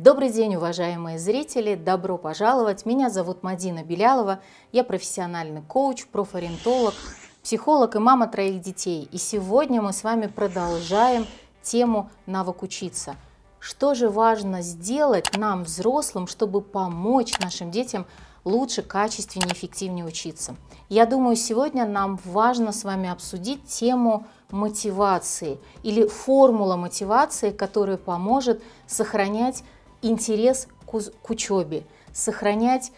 Добрый день, уважаемые зрители! Добро пожаловать! Меня зовут Мадина Белялова. Я профессиональный коуч, профориентолог, психолог и мама троих детей. И сегодня мы с вами продолжаем тему «Навык учиться». Что же важно сделать нам, взрослым, чтобы помочь нашим детям лучше, качественнее, эффективнее учиться? Я думаю, сегодня нам важно с вами обсудить тему мотивации или формула мотивации, которая поможет сохранять интерес к, к учебе, сохранять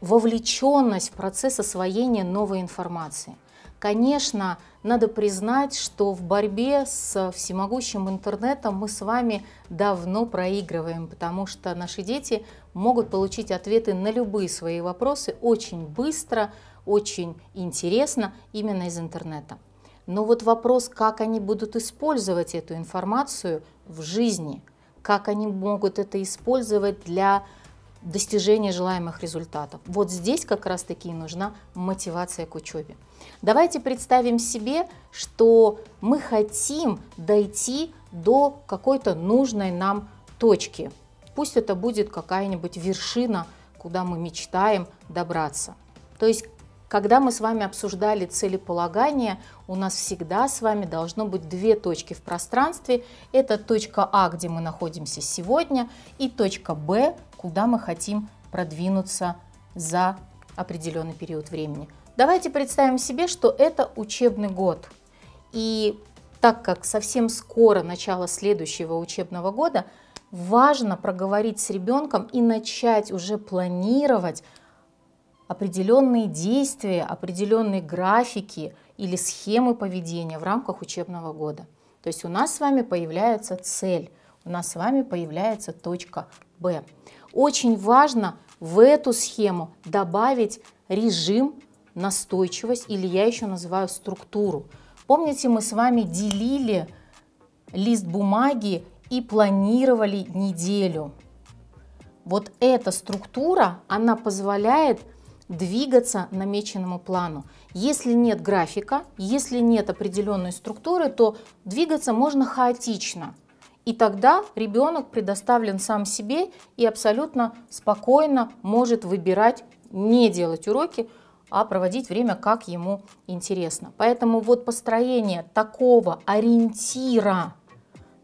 вовлеченность в процесс освоения новой информации. Конечно, надо признать, что в борьбе с всемогущим интернетом мы с вами давно проигрываем, потому что наши дети могут получить ответы на любые свои вопросы очень быстро, очень интересно именно из интернета. Но вот вопрос, как они будут использовать эту информацию в жизни – как они могут это использовать для достижения желаемых результатов. Вот здесь как раз-таки нужна мотивация к учебе. Давайте представим себе, что мы хотим дойти до какой-то нужной нам точки. Пусть это будет какая-нибудь вершина, куда мы мечтаем добраться. То есть когда мы с вами обсуждали целеполагание, у нас всегда с вами должно быть две точки в пространстве. Это точка А, где мы находимся сегодня, и точка Б, куда мы хотим продвинуться за определенный период времени. Давайте представим себе, что это учебный год. И так как совсем скоро начало следующего учебного года, важно проговорить с ребенком и начать уже планировать определенные действия, определенные графики или схемы поведения в рамках учебного года. То есть у нас с вами появляется цель, у нас с вами появляется точка Б. Очень важно в эту схему добавить режим, настойчивость или я еще называю структуру. Помните, мы с вами делили лист бумаги и планировали неделю. Вот эта структура, она позволяет двигаться намеченному плану. Если нет графика, если нет определенной структуры, то двигаться можно хаотично. И тогда ребенок предоставлен сам себе и абсолютно спокойно может выбирать не делать уроки, а проводить время как ему интересно. Поэтому вот построение такого ориентира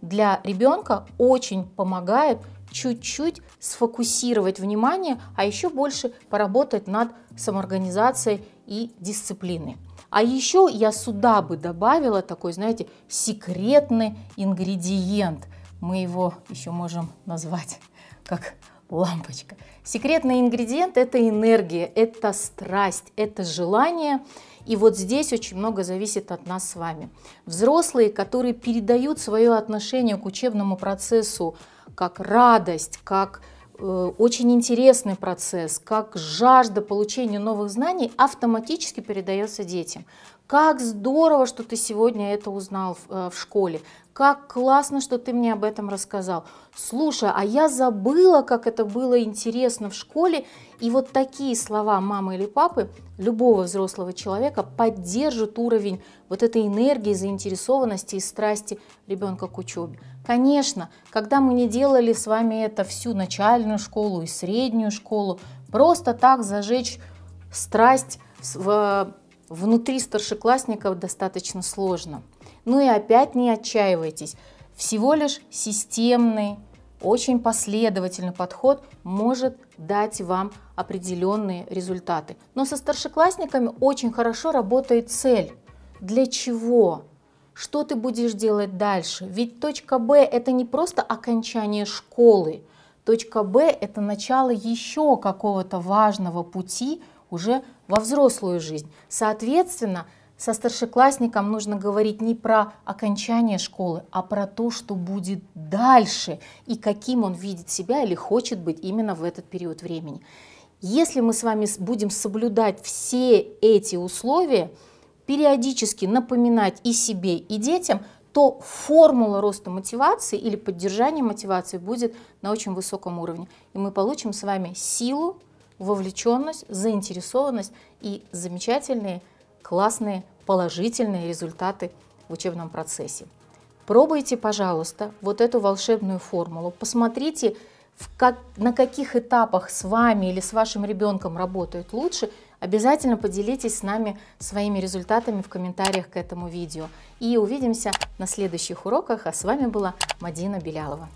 для ребенка очень помогает чуть-чуть сфокусировать внимание, а еще больше поработать над самоорганизацией и дисциплиной. А еще я сюда бы добавила такой, знаете, секретный ингредиент. Мы его еще можем назвать как лампочка. Секретный ингредиент – это энергия, это страсть, это желание. И вот здесь очень много зависит от нас с вами. Взрослые, которые передают свое отношение к учебному процессу как радость, как э, очень интересный процесс, как жажда получения новых знаний автоматически передается детям. Как здорово, что ты сегодня это узнал в э, школе. Как классно, что ты мне об этом рассказал. Слушай, а я забыла, как это было интересно в школе. И вот такие слова мамы или папы любого взрослого человека поддержат уровень вот этой энергии, заинтересованности и страсти ребенка к учебе. Конечно, когда мы не делали с вами это всю начальную школу и среднюю школу, просто так зажечь страсть в э, внутри старшеклассников достаточно сложно. Ну и опять не отчаивайтесь. Всего лишь системный, очень последовательный подход может дать вам определенные результаты. Но со старшеклассниками очень хорошо работает цель. Для чего? Что ты будешь делать дальше? Ведь точка Б это не просто окончание школы. Точка Б это начало еще какого-то важного пути уже во взрослую жизнь. Соответственно, со старшеклассником нужно говорить не про окончание школы, а про то, что будет дальше и каким он видит себя или хочет быть именно в этот период времени. Если мы с вами будем соблюдать все эти условия, периодически напоминать и себе, и детям, то формула роста мотивации или поддержания мотивации будет на очень высоком уровне. И мы получим с вами силу, вовлеченность, заинтересованность и замечательные классные положительные результаты в учебном процессе. Пробуйте, пожалуйста, вот эту волшебную формулу. Посмотрите, в как, на каких этапах с вами или с вашим ребенком работают лучше, обязательно поделитесь с нами своими результатами в комментариях к этому видео. И увидимся на следующих уроках. А с вами была Мадина Белялова.